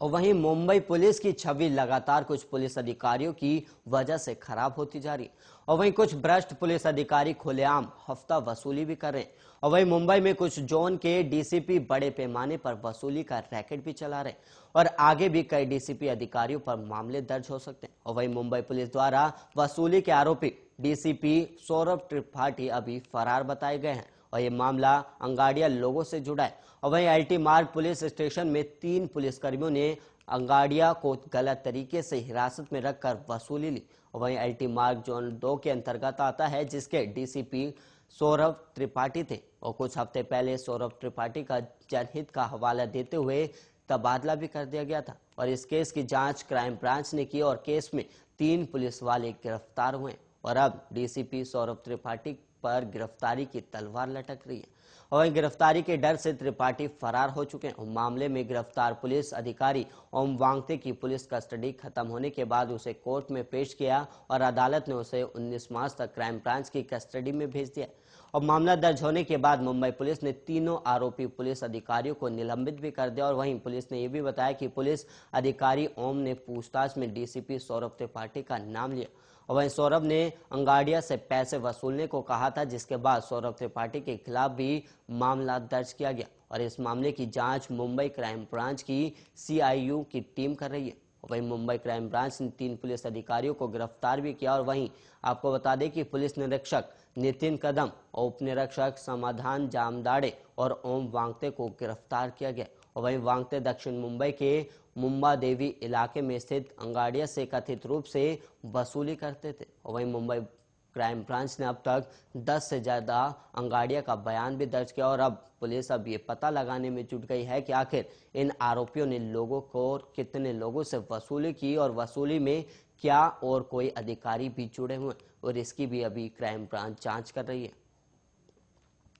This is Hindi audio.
और वहीं मुंबई पुलिस की छवि लगातार कुछ पुलिस अधिकारियों की वजह से खराब होती जा रही और वहीं कुछ भ्रष्ट पुलिस अधिकारी खुलेआम हफ्ता वसूली भी कर रहे हैं और वहीं मुंबई में कुछ जोन के डीसीपी बड़े पैमाने पर वसूली का रैकेट भी चला रहे और आगे भी कई डीसीपी अधिकारियों पर मामले दर्ज हो सकते हैं और वहीं मुंबई पुलिस द्वारा वसूली के आरोपी डीसीपी सौरभ त्रिपाठी अभी फरार बताए गए हैं और ये मामला अंगाड़िया लोगों से जुड़ा है और वहीं एलटी मार्ग पुलिस स्टेशन में तीन पुलिसकर्मियों ने अंगाड़िया को गलत तरीके से हिरासत में रखकर वसूली ली और वहीं एलटी मार्ग जोन दो के अंतर्गत आता है जिसके डीसीपी सौरभ त्रिपाठी थे और कुछ हफ्ते पहले सौरभ त्रिपाठी का जनहित का हवाला देते हुए तबादला भी कर दिया गया था और इस केस की जांच क्राइम ब्रांच ने की और केस में तीन पुलिस वाले गिरफ्तार हुए और अब डीसीपी सौरभ त्रिपाठी पर गिरफ्तारी की तलवार लटक रही है और गिरफ्तारी के डर से त्रिपाठी फरार हो चुके हैं मामले में गिरफ्तार पुलिस अधिकारी ओम वांगते की पुलिस कस्टडी खत्म होने के बाद उसे कोर्ट में पेश किया और अदालत ने उसे 19 मार्च तक क्राइम ब्रांच की कस्टडी में भेज दिया और मामला दर्ज होने के बाद मुंबई पुलिस ने तीनों आरोपी पुलिस अधिकारियों को निलंबित भी कर दिया और वहीं पुलिस ने यह भी बताया कि पुलिस अधिकारी ओम ने पूछताछ में डीसीपी सौरभ त्रिपाठी का नाम लिया और वहीं सौरभ ने अंगाड़िया से पैसे वसूलने को कहा रहा था जिसके बाद सौरभ त्रिपाठी के खिलाफ भी मामला दर्ज किया गया और इस मामले की जांच मुंबई क्राइम ब्रांच की सीआईयू की टीम कर रही है वहीं मुंबई क्राइम ब्रांच ने तीन पुलिस अधिकारियों को गिरफ्तार भी किया और वहीं आपको बता दें कि पुलिस निरीक्षक नितिन कदम और उप निरीक्षक समाधान जामदाड़े और ओम वांगते को गिरफ्तार किया गया और वहीं वांगते दक्षिण मुंबई के मुंबा देवी इलाके में स्थित अंगाड़िया से कथित रूप से वसूली करते थे और वहीं मुंबई क्राइम ब्रांच ने अब तक 10 से ज़्यादा अंगाड़िया का बयान भी दर्ज किया और अब पुलिस अब ये पता लगाने में जुट गई है कि आखिर इन आरोपियों ने लोगों को कितने लोगों से वसूली की और वसूली में क्या और कोई अधिकारी भी जुड़े हुए और इसकी भी अभी क्राइम ब्रांच जांच कर रही है